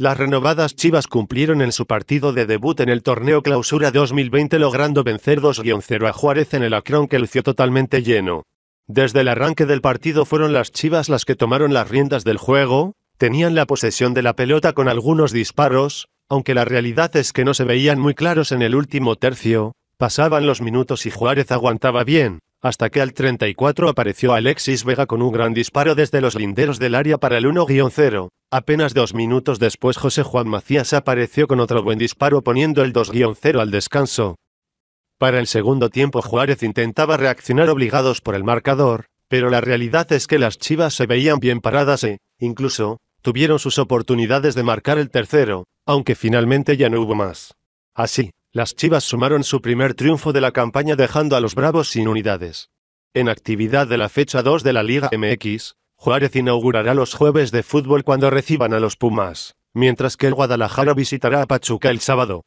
Las renovadas Chivas cumplieron en su partido de debut en el torneo Clausura 2020 logrando vencer 2-0 a Juárez en el acrón que lució totalmente lleno. Desde el arranque del partido fueron las Chivas las que tomaron las riendas del juego, tenían la posesión de la pelota con algunos disparos, aunque la realidad es que no se veían muy claros en el último tercio, pasaban los minutos y Juárez aguantaba bien, hasta que al 34 apareció Alexis Vega con un gran disparo desde los linderos del área para el 1-0. Apenas dos minutos después José Juan Macías apareció con otro buen disparo poniendo el 2-0 al descanso. Para el segundo tiempo Juárez intentaba reaccionar obligados por el marcador, pero la realidad es que las Chivas se veían bien paradas e, incluso, tuvieron sus oportunidades de marcar el tercero, aunque finalmente ya no hubo más. Así, las Chivas sumaron su primer triunfo de la campaña dejando a los Bravos sin unidades. En actividad de la fecha 2 de la Liga MX, Juárez inaugurará los jueves de fútbol cuando reciban a los Pumas, mientras que el Guadalajara visitará a Pachuca el sábado.